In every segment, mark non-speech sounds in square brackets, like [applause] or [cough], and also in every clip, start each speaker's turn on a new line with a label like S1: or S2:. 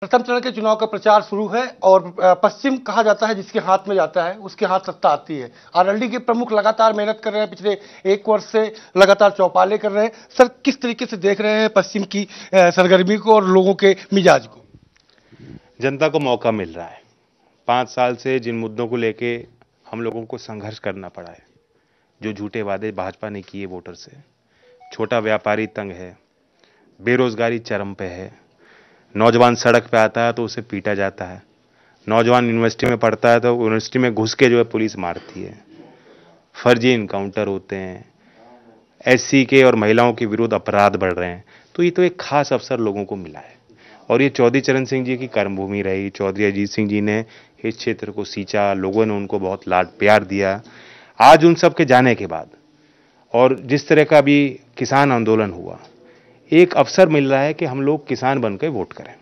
S1: प्रथम चरण के चुनाव का प्रचार शुरू है और पश्चिम कहा जाता है जिसके हाथ में जाता है उसके हाथ सत्ता आती है आरएलडी के प्रमुख लगातार मेहनत कर रहे हैं पिछले एक वर्ष से लगातार चौपाले कर रहे हैं सर किस तरीके से देख रहे हैं पश्चिम की सरगर्मी को और लोगों के मिजाज को
S2: जनता को मौका मिल रहा है पाँच साल से जिन मुद्दों को लेके हम लोगों को संघर्ष करना पड़ा है जो झूठे वादे भाजपा ने किए वोटर से छोटा व्यापारी तंग है बेरोजगारी चरम पे है नौजवान सड़क पे आता है तो उसे पीटा जाता है नौजवान यूनिवर्सिटी में पढ़ता है तो यूनिवर्सिटी में घुस के जो है पुलिस मारती है फर्जी इनकाउंटर होते हैं एस के और महिलाओं के विरुद्ध अपराध बढ़ रहे हैं तो ये तो एक खास अवसर लोगों को मिला है और ये चौधरी चरण सिंह जी की कर्मभूमि रही चौधरी अजीत सिंह जी ने इस क्षेत्र को सींचा लोगों ने उनको बहुत लाड प्यार दिया आज उन सब के जाने के बाद और जिस तरह का भी किसान आंदोलन हुआ एक अवसर मिल रहा है कि हम लोग किसान बन के वोट करें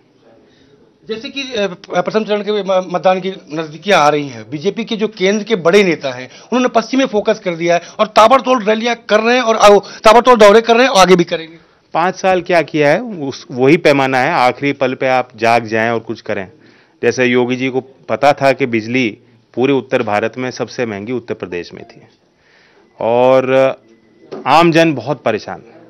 S1: जैसे कि प्रथम चरण के मतदान की नजदीकियां आ रही हैं बीजेपी के जो केंद्र के बड़े नेता हैं उन्होंने पश्चिम में फोकस कर दिया है और ताबड़तोड़ रैलियां कर रहे हैं और ताबड़तोड़ दौरे कर
S2: रहे हैं और आगे भी करेंगे पाँच साल क्या किया है उस वही पैमाना है आखिरी पल पे आप जाग जाएं और कुछ करें जैसे योगी जी को पता था कि बिजली पूरे उत्तर भारत में सबसे महंगी उत्तर प्रदेश में थी और आम जन बहुत परेशान है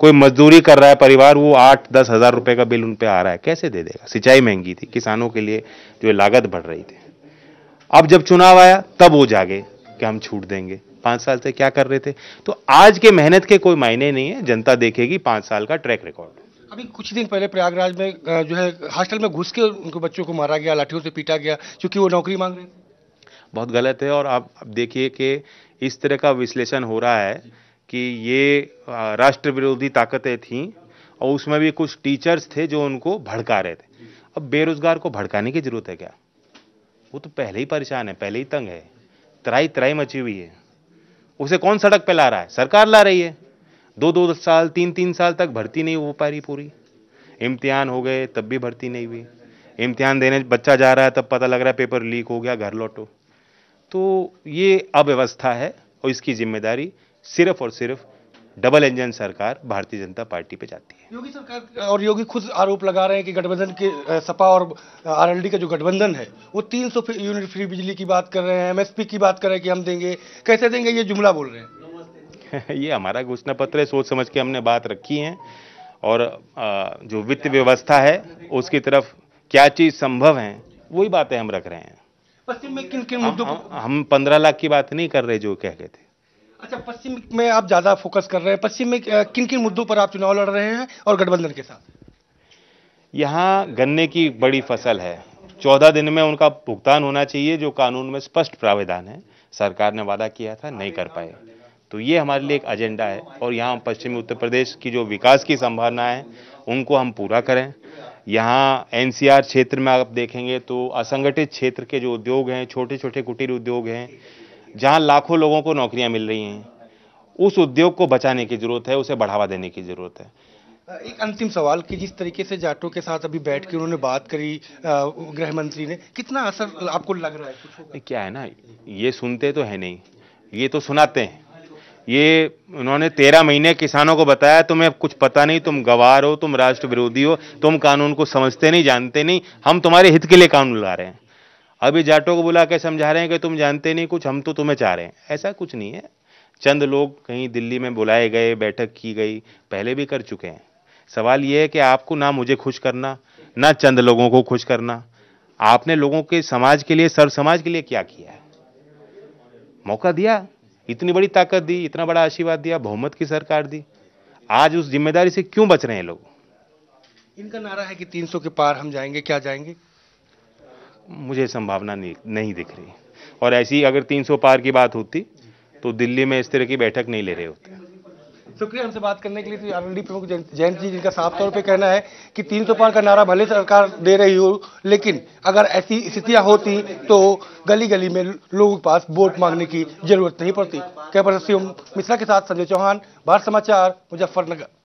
S2: कोई मजदूरी कर रहा है परिवार वो आठ दस हज़ार रुपये का बिल उन पर आ रहा है कैसे दे देगा सिंचाई महंगी थी किसानों के लिए जो लागत बढ़ रही थी अब जब चुनाव आया तब वो जागे कि हम छूट देंगे पाँच साल से क्या कर रहे थे तो आज के मेहनत के कोई मायने नहीं है जनता देखेगी पाँच साल का ट्रैक रिकॉर्ड
S1: अभी कुछ दिन पहले प्रयागराज में जो है हॉस्टल में घुस के उनके बच्चों को मारा गया लाठियों से पीटा गया क्योंकि वो नौकरी मांग रहे थे
S2: बहुत गलत है और आप देखिए कि इस तरह का विश्लेषण हो रहा है कि ये राष्ट्र विरोधी ताकतें थीं और उसमें भी कुछ टीचर्स थे जो उनको भड़का रहे थे अब बेरोजगार को भड़काने की ज़रूरत है क्या वो तो पहले ही परेशान है पहले ही तंग है तराई तराई मची हुई है उसे कौन सड़क पे ला रहा है सरकार ला रही है दो दो साल तीन तीन साल तक भर्ती नहीं हो पा रही पूरी इम्तिहान हो गए तब भी भर्ती नहीं हुई इम्तिहान देने बच्चा जा रहा है तब पता लग रहा है पेपर लीक हो गया घर लौटो तो ये अव्यवस्था है और इसकी जिम्मेदारी सिर्फ और सिर्फ डबल इंजन सरकार भारतीय जनता पार्टी पे जाती है योगी
S1: सरकार और योगी खुद आरोप लगा रहे हैं कि गठबंधन के सपा और आरएलडी का जो गठबंधन है वो 300 यूनिट फ्री बिजली की बात कर रहे हैं एमएसपी की बात कर रहे हैं कि हम देंगे कैसे देंगे ये जुमला बोल रहे
S2: हैं [laughs] ये हमारा घोषणा पत्र है सोच समझ के हमने बात रखी है और जो वित्त व्यवस्था है उसकी तरफ क्या चीज़ संभव है वही बातें हम रख रहे हैं
S1: पश्चिम में किन किन मुद्दों
S2: हम पंद्रह लाख की बात नहीं कर रहे जो कह गए थे
S1: अच्छा पश्चिम में आप ज़्यादा फोकस कर रहे हैं पश्चिम में किन किन मुद्दों पर आप चुनाव लड़ रहे हैं और गठबंधन के साथ
S2: यहाँ गन्ने की बड़ी फसल है चौदह दिन में उनका भुगतान होना चाहिए जो कानून में स्पष्ट प्राविधान है सरकार ने वादा किया था नहीं कर पाए तो ये हमारे लिए एक एजेंडा है और यहाँ पश्चिमी उत्तर प्रदेश की जो विकास की संभावना है उनको हम पूरा करें यहाँ एनसीआर क्षेत्र में आप देखेंगे तो असंगठित क्षेत्र के जो उद्योग हैं छोटे छोटे कुटीर उद्योग हैं जहाँ लाखों लोगों को नौकरियाँ मिल रही हैं उस उद्योग को बचाने की ज़रूरत है उसे बढ़ावा देने की ज़रूरत है
S1: एक अंतिम सवाल कि जिस तरीके से जाटों के साथ अभी बैठ के उन्होंने बात करी गृह मंत्री ने कितना असर आपको लग रहा
S2: है क्या है ना ये सुनते तो है नहीं ये तो सुनाते हैं ये उन्होंने तेरह महीने किसानों को बताया तुम्हें कुछ पता नहीं तुम गवार हो तुम राष्ट्र विरोधी हो तुम कानून को समझते नहीं जानते नहीं हम तुम्हारे हित के लिए कानून ला रहे हैं अभी जाटों को बुला के समझा रहे हैं कि तुम जानते नहीं कुछ हम तो तुम्हें चाह रहे हैं ऐसा कुछ नहीं है चंद लोग कहीं दिल्ली में बुलाए गए बैठक की गई पहले भी कर चुके हैं सवाल ये है कि आपको ना मुझे खुश करना ना चंद लोगों को खुश करना आपने लोगों के समाज के लिए सर्व समाज के लिए क्या किया है मौका दिया इतनी बड़ी ताकत दी इतना बड़ा आशीर्वाद दिया बहुमत की सरकार दी आज उस जिम्मेदारी से क्यों बच रहे हैं लोग
S1: इनका नारा है कि 300 के पार हम जाएंगे क्या
S2: जाएंगे मुझे संभावना नहीं नहीं दिख रही और ऐसी अगर 300 पार की बात होती तो दिल्ली में इस तरह की बैठक नहीं ले रहे होते
S1: शुक्रिया हमसे बात करने के लिए तो आर प्रमुख जयंत जी जिनका साफ तौर पे कहना है कि 300 पार का नारा भले सरकार दे रही हो लेकिन अगर ऐसी स्थितियां होती तो गली गली में लोगों के पास वोट मांगने की जरूरत नहीं पड़ती कैपर मिश्रा के साथ संजय चौहान भारत समाचार मुजफ्फरनगर